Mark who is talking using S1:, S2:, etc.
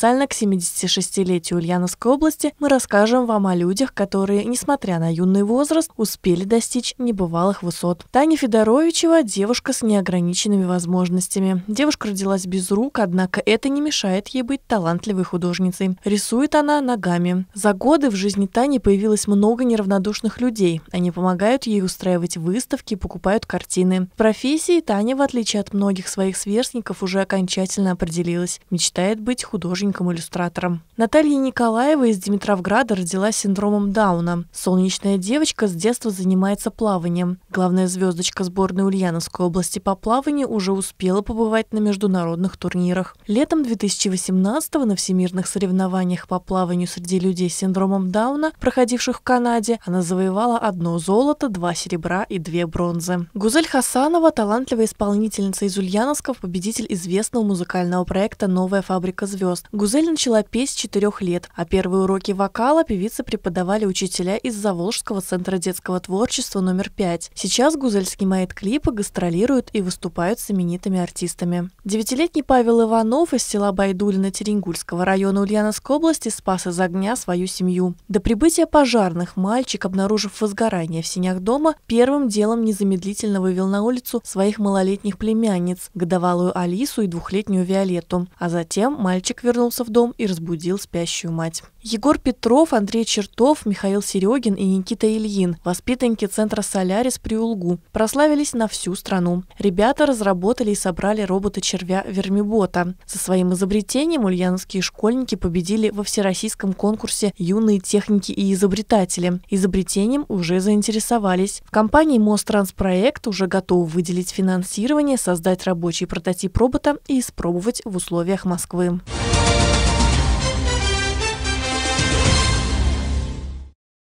S1: Специально к 76-летию Ульяновской области мы расскажем вам о людях, которые, несмотря на юный возраст, успели достичь небывалых высот. Таня Федоровичева – девушка с неограниченными возможностями. Девушка родилась без рук, однако это не мешает ей быть талантливой художницей. Рисует она ногами. За годы в жизни Тани появилось много неравнодушных людей. Они помогают ей устраивать выставки, покупают картины. В профессии Таня, в отличие от многих своих сверстников, уже окончательно определилась. Мечтает быть художницей маленьким иллюстратором. Наталья Николаева из Димитровграда родилась синдромом Дауна. Солнечная девочка с детства занимается плаванием. Главная звездочка сборной Ульяновской области по плаванию уже успела побывать на международных турнирах. Летом 2018-го на всемирных соревнованиях по плаванию среди людей с синдромом Дауна, проходивших в Канаде, она завоевала одно золото, два серебра и две бронзы. Гузель Хасанова – талантливая исполнительница из Ульяновска, победитель известного музыкального проекта «Новая фабрика звезд». Гузель начала петь с 4 лет, а первые уроки вокала певица преподавали учителя из Заволжского центра детского творчества номер 5. Сейчас Гузель снимает клипы, гастролирует и выступает с именитыми артистами. Девятилетний Павел Иванов из села Байдулина Теренгульского района Ульяновской области спас из огня свою семью. До прибытия пожарных мальчик, обнаружив возгорание в синях дома, первым делом незамедлительно вывел на улицу своих малолетних племянниц, годовалую Алису и двухлетнюю Виолетту. А затем мальчик вернул вернулся в дом и разбудил спящую мать. Егор Петров, Андрей Чертов, Михаил Серегин и Никита Ильин, воспитанники центра «Солярис» при Улгу, прославились на всю страну. Ребята разработали и собрали робота-червя Вермибота. Со своим изобретением ульяновские школьники победили во всероссийском конкурсе «Юные техники и изобретатели». Изобретением уже заинтересовались. В компании «Мостранспроект» уже готовы выделить финансирование, создать рабочий прототип робота и испробовать в условиях Москвы.